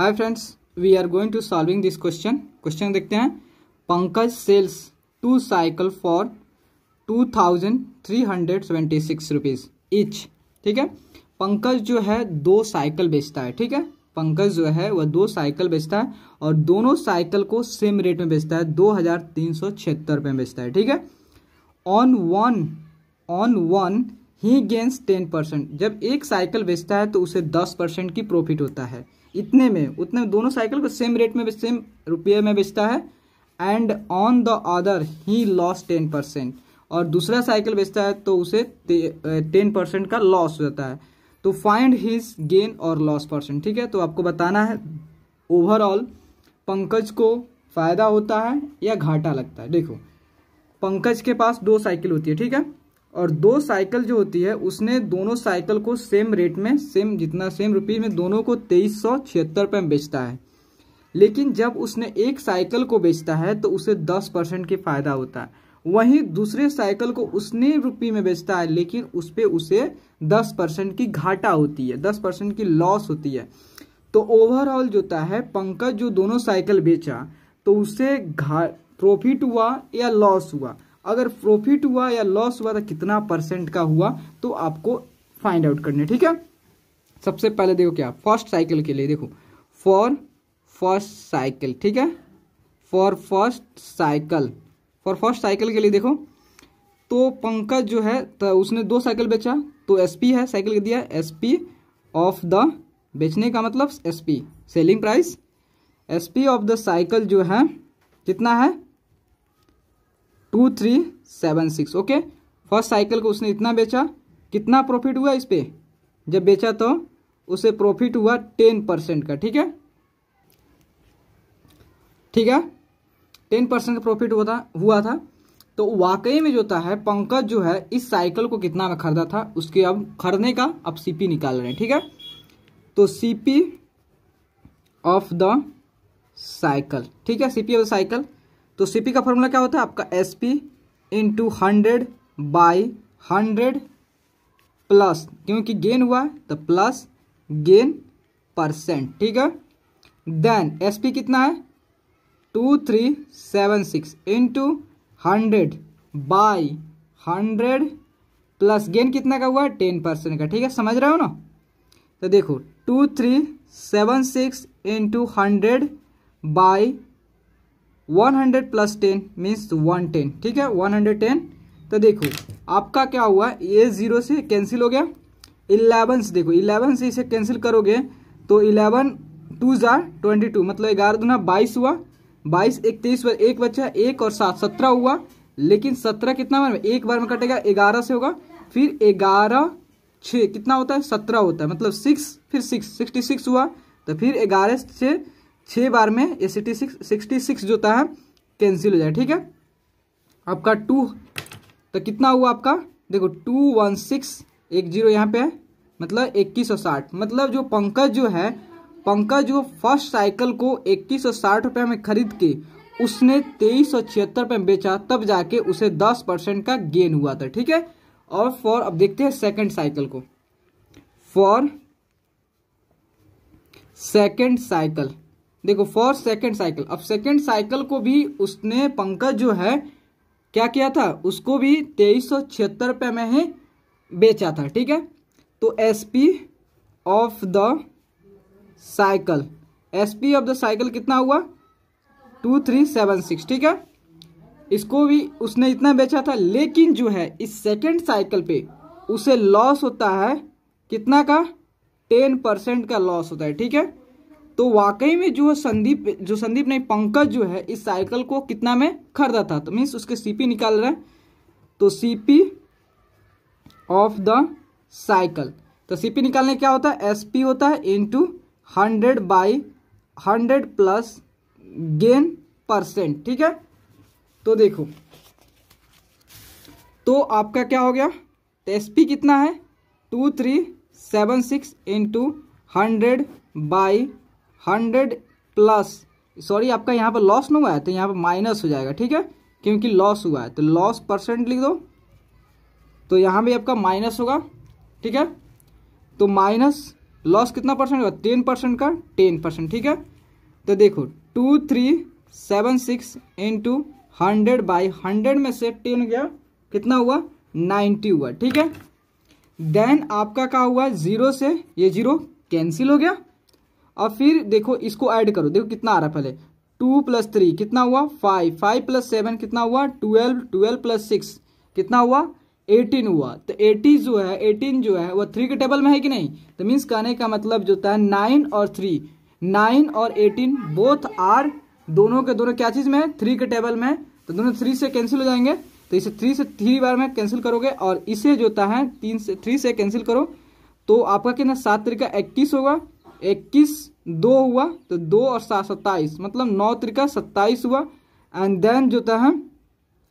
hi friends we are going to solving this question question देखते हैं Pankaj sells two cycle for two thousand three hundred seventy six rupees each ठीक है पंकज जो है दो cycle बेचता है ठीक है पंकज जो है वह दो साइकिल बेचता है और दोनों साइकिल को सेम रेट में बेचता है दो हज़ार तीन सौ छिहत्तर रुपये में बेचता है ठीक है on one on one he gains ten percent जब एक साइकिल बेचता है तो उसे दस परसेंट की प्रॉफिट होता है इतने में उतने में दोनों साइकिल को सेम रेट में सेम रुपये में बेचता है and on the other he loss ten percent और दूसरा साइकिल बेचता है तो उसे टेन परसेंट का लॉस हो जाता है तो फाइंड हिज गेन और लॉस परसेंट ठीक है तो आपको बताना है ओवरऑल पंकज को फायदा होता है या घाटा लगता है देखो पंकज के पास दो साइकिल होती है ठीक है और दो साइकिल जो होती है उसने दोनों साइकिल को सेम रेट में सेम जितना सेम रुपीज़ में दोनों को तेईस सौ छिहत्तर रुपये में बेचता है लेकिन जब उसने एक साइकिल को बेचता है तो उसे दस परसेंट के फ़ायदा होता है वहीं दूसरे साइकिल को उसने रुपये में बेचता है लेकिन उस पर उसे दस परसेंट की घाटा होती है दस परसेंट की लॉस होती है तो ओवरऑल जो होता है पंकज जो दोनों साइकिल बेचा तो उसे घा प्रॉफिट हुआ या लॉस हुआ अगर प्रॉफिट हुआ या लॉस हुआ तो कितना परसेंट का हुआ तो आपको फाइंड आउट करने ठीक है सबसे पहले देखो क्या फर्स्ट साइकिल के लिए देखो फॉर फर्स्ट साइकिल ठीक है for first cycle for first cycle के लिए देखो तो पंकज जो है तो उसने दो साइकिल बेचा तो एसपी है साइकिल दिया एसपी ऑफ द बेचने का मतलब SP selling price SP of the cycle जो है कितना है two three seven six okay first cycle को उसने इतना बेचा कितना प्रॉफिट हुआ इस पर जब बेचा तो उसे प्रॉफिट हुआ टेन परसेंट का ठीक है ठीक है टेन परसेंट का प्रॉफिट हुआ था हुआ था तो वाकई में जो था है पंकज जो है इस साइकिल को कितना में खरीदा था उसके अब खरीदने का अब सीपी निकाल रहे हैं ठीक है तो सीपी ऑफ द साइकिल ठीक है सीपी ऑफ द साइकिल तो सीपी का फॉर्मूला क्या होता है आपका S P into hundred by hundred plus क्योंकि गेन हुआ है तो प्लस गेन परसेंट ठीक है देन एस पी कितना है two three seven six into hundred by hundred plus gain कितना का हुआ है टेन परसेंट का ठीक है समझ रहे हो ना तो देखो two three seven six into hundred by one hundred plus ten means one ten ठीक है वन हंड्रेड टेन तो देखो आपका क्या हुआ ये जीरो से कैंसिल हो गया इलेवन से देखो इलेवन से इसे कैंसिल करोगे तो इलेवन टू जार ट्वेंटी टू मतलब ग्यारह दुना बाईस हुआ बाईस एक तेईस एक बच्चा एक और सात सत्रह हुआ लेकिन सत्रह कितना बार में एक बार में कटेगा ग्यारह से होगा फिर ग्यारह छः कितना होता है सत्रह होता है मतलब सिक्स फिर सिक्स सिक्सटी सिक्स हुआ तो फिर ग्यारह से छः बार में ये सिक्सटी सिक्स सिक्सटी सिक्स जो होता है कैंसिल हो जाए ठीक है आपका टू तो कितना हुआ आपका देखो टू वन सिक्स एक जीरो यहाँ पे है मतलब इक्कीस सौ साठ मतलब जो पंकज जो है पंकज जो फर्स्ट साइकिल को इक्कीस सौ साठ रुपये में खरीद के उसने तेईस सौ छिहत्तर रुपये में बेचा तब जाके उसे दस परसेंट का गेन हुआ था ठीक है और फॉर अब देखते हैं सेकेंड साइकिल को फॉर सेकेंड साइकिल देखो फॉर सेकेंड साइकिल अब सेकेंड साइकिल को भी उसने पंकज जो है क्या किया था उसको भी तेईस सौ छिहत्तर रुपये में ही बेचा था ठीक है तो S P of the cycle S P of the cycle कितना हुआ टू थ्री सेवन सिक्स ठीक है इसको भी उसने इतना बेचा था लेकिन जो है इस सेकेंड साइकिल पे उसे लॉस होता है कितना का टेन परसेंट का लॉस होता है ठीक है तो वाकई में जो संदीप जो संदीप नहीं पंकज जो है इस साइकिल को कितना में खरीदा था तो मीन्स उसके सीपी निकाल रहे हैं तो सीपी ऑफ द साइकिल तो सीपी निकालने क्या होता है एसपी होता है into hundred by hundred plus gain percent ठीक है तो देखो तो आपका क्या हो गया तो एस पी कितना है two three seven six into hundred by hundred plus sorry आपका यहाँ पर लॉस ना हुआ है तो यहाँ पर माइनस हो जाएगा ठीक है क्योंकि लॉस हुआ है तो लॉस परसेंट लिख दो तो यहाँ भी आपका माइनस होगा ठीक है तो माइनस लॉस कितना परसेंट होगा टेन परसेंट का टेन परसेंट ठीक है तो देखो two three seven six into hundred by hundred में से टेन गया कितना हुआ नाइन्टी हुआ ठीक है देन आपका क्या हुआ जीरो से ये जीरो कैंसिल हो गया अब फिर देखो इसको ऐड करो देखो कितना आ रहा है पहले टू प्लस थ्री कितना हुआ फाइव फाइव प्लस सेवन कितना हुआ ट्वेल्व ट्वेल्व प्लस सिक्स कितना हुआ एटीन हुआ तो एटी जो है एटीन जो है वो थ्री के टेबल में है कि नहीं तो मीन्स कहने का मतलब जो होता है नाइन और थ्री नाइन और एटीन बोथ आर दोनों के दोनों क्या चीज़ में है थ्री के टेबल में तो दोनों थ्री से कैंसिल हो जाएंगे तो इसे थ्री से थ्री बार में कैंसिल करोगे और इसे जो होता है तीन से थ्री से कैंसिल करो तो आपका कितना सात तरीका इक्कीस होगा इक्कीस दो हुआ तो दो और सात सत्ताईस मतलब नौ त्रिका सत्ताईस हुआ एंड देन जो था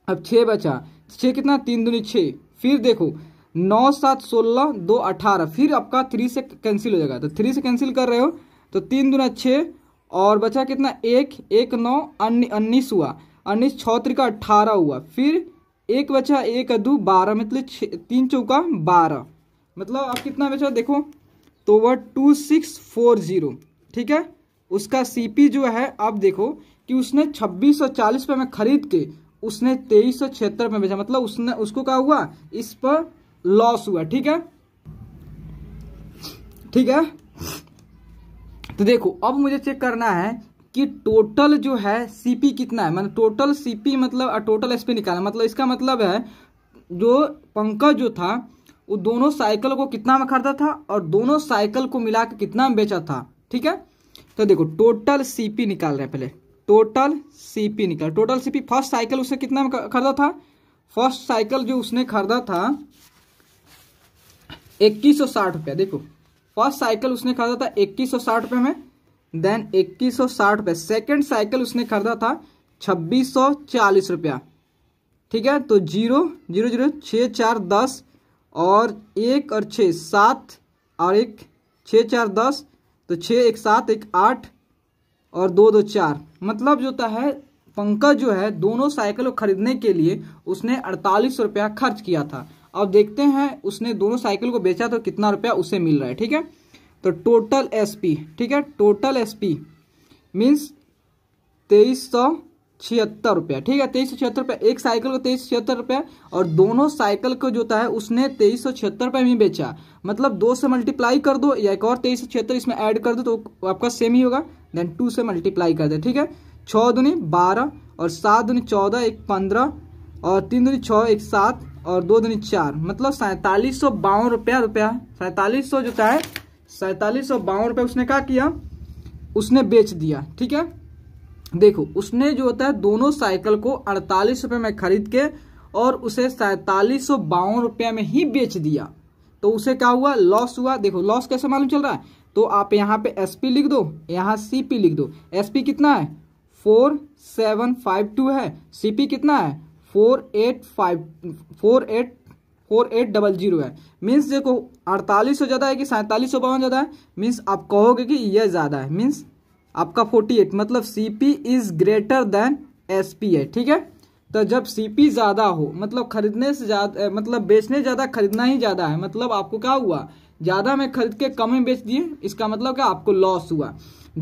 अब छः बचा छः कितना तीन दूनी छः फिर देखो नौ सात सोलह दो अठारह फिर आपका थ्री से कैंसिल हो जाएगा तो थ्री से कैंसिल कर रहे हो तो तीन दूना छः और बचा कितना एक एक नौ उन्नीस हुआ उन्नीस छः त्रिका अट्ठारह हुआ फिर एक बचा एक दो बारह मतलब छ तीन चौका बारह मतलब अब कितना बचा देखो तो वह टू सिक्स फोर ज़ीरो ठीक है उसका सीपी जो है आप देखो कि उसने छब्बीस सौ चालीस में खरीद के उसने तेईस सौ छिहत्तर बेचा मतलब उसने उसको क्या हुआ इस पर लॉस हुआ ठीक है ठीक है तो देखो अब मुझे चेक करना है कि टोटल जो है सीपी कितना है मतलब टोटल सीपी मतलब टोटल एसपी निकालना मतलब इसका मतलब है जो पंकज जो था वो दोनों साइकिल को कितना में खरीदा था और दोनों साइकिल को मिला के कितना में बेचा था ठीक है तो देखो टोटल सीपी निकाल रहे हैं पहले टोटल सीपी निकाल टोटल सीपी फर्स्ट साइकिल उसने कितना में खरीदा था फर्स्ट साइकिल जो उसने खरीदा था इक्कीस सौ साठ रुपया देखो फर्स्ट साइकिल उसने खरीदा था इक्कीस सौ साठ रुपये में देन इक्कीस सौ साठ रुपये सेकेंड साइकिल उसने खरीदा था छब्बीस सौ चालीस रुपया ठीक है तो जीरो जीरो जीरो छः चार दस और एक और छः सात और एक छः चार दस तो छः एक सात एक आठ और दो दो चार मतलब जो होता है पंकज जो है दोनों साइकिल को खरीदने के लिए उसने अड़तालीस रुपया खर्च किया था अब देखते हैं उसने दोनों साइकिल को बेचा तो कितना रुपया उसे मिल रहा है ठीक है तो टोटल एसपी ठीक है टोटल एसपी मींस तेईस सौ छिहत्तर रुपया ठीक है तेईस सौ छिहत्तर रुपया एक साइकिल को तेईस सौ छिहत्तर रुपया और दोनों साइकिल को जो था है उसने तेईस सौ छिहत्तर रुपये में बेचा मतलब दो से मल्टीप्लाई कर दो या एक और तेईस सौ छिहत्तर इसमें ऐड कर दो तो आपका सेम ही होगा देन टू से मल्टीप्लाई कर दे ठीक है छः दूनी बारह और सात दुनी चौदह एक पंद्रह और तीन दूनी छः एक सात और दो दुनी चार मतलब सैंतालीस सौ बावन रुपया रुपया सैंतालीस सौ जो था है सैंतालीस सौ बावन रुपया उसने क्या किया उसने बेच दिया ठीक है देखो उसने जो होता है दोनों साइकिल को अड़तालीस रुपए में खरीद के और उसे सैतालीस सौ बावन में ही बेच दिया तो उसे क्या हुआ लॉस हुआ देखो लॉस कैसे मालूम चल रहा है तो आप यहाँ पे एस पी लिख दो यहाँ सी पी लिख दो एस पी कितना है फोर सेवन फाइव टू है सी पी कितना है four eight five four eight four eight double zero है मीन्स देखो अड़तालीस सौ ज़्यादा है कि सैंतालीस सौ बावन ज़्यादा है मीन्स आप कहोगे कि यह ज़्यादा है मीन्स आपका 48 मतलब C P is greater than S P है ठीक है तो जब सी पी ज़्यादा हो मतलब खरीदने से ज़्यादा मतलब बेचने ज़्यादा खरीदना ही ज़्यादा है मतलब आपको क्या हुआ ज़्यादा में खरीद के कम में बेच दिए इसका मतलब क्या आपको लॉस हुआ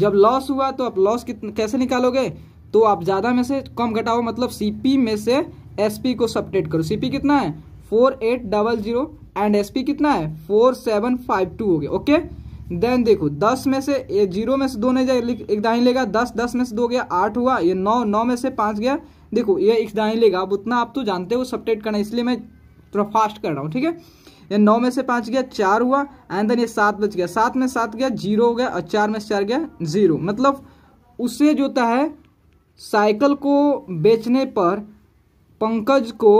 जब लॉस हुआ तो आप लॉस कैसे निकालोगे तो आप ज़्यादा में से कम घटाओ मतलब सी पी में से एस पी को सपरेट करो सी पी कितना है four eight double zero and S P कितना है फोर सेवन फाइव टू हो गया ओके देन देखो दस में से ये जीरो में से दो नहीं जाएगा एक दाही लेगा दस दस में से दो गया आठ हुआ ये नौ नौ में से पाँच गया देखो ये एक दाही लेगा अब उतना आप तो जानते हो सपटेट करना इसलिए मैं थोड़ा फास्ट कर रहा हूँ ठीक है ये नौ में से पाँच गया चार हुआ एंड देन ये सात बच गया सात में सात गया जीरो हो गया और चार में से चार गया जीरो मतलब उससे जो होता है साइकिल को बेचने पर पंकज को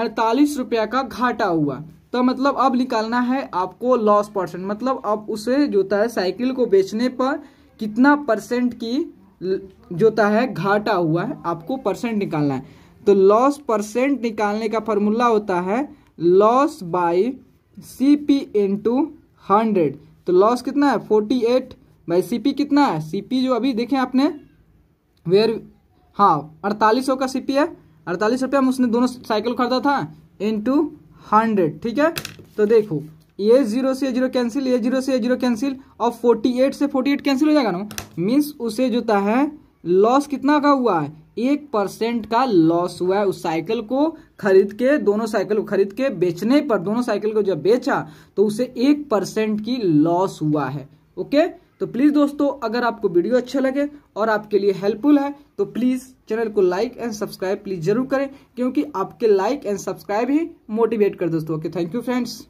अड़तालीस रुपया का घाटा हुआ तो मतलब अब निकालना है आपको लॉस परसेंट मतलब अब उसे जोता है साइकिल को बेचने पर कितना परसेंट की जोता है घाटा हुआ है आपको परसेंट निकालना है तो लॉस परसेंट निकालने का फॉर्मूला होता है loss by C P into hundred तो लॉस कितना है forty eight by C P कितना है सी पी जो अभी देखें आपने वेयर हाँ अड़तालीस सौ का सी पी है अड़तालीस रुपया हम उसने दोनों साइकिल खरीदा था इंटू हंड्रेड ठीक है तो देखो ये जीरो से जीरो कैंसिल ये जीरो से जीरो कैंसिल और फोर्टी एट से फोर्टी एट कैंसिल हो जाएगा ना मीन्स उसे जोता है लॉस कितना का हुआ है एक परसेंट का लॉस हुआ है उस साइकिल को खरीद के दोनों साइकिल को खरीद के बेचने पर दोनों साइकिल को जब बेचा तो उसे एक परसेंट की लॉस हुआ है ओके तो प्लीज़ दोस्तों अगर आपको वीडियो अच्छा लगे और आपके लिए हेल्पफुल है तो प्लीज़ चैनल को लाइक एंड सब्सक्राइब प्लीज़ जरूर करें क्योंकि आपके लाइक एंड सब्सक्राइब ही मोटिवेट कर दोस्तों ओके थैंक यू फ्रेंड्स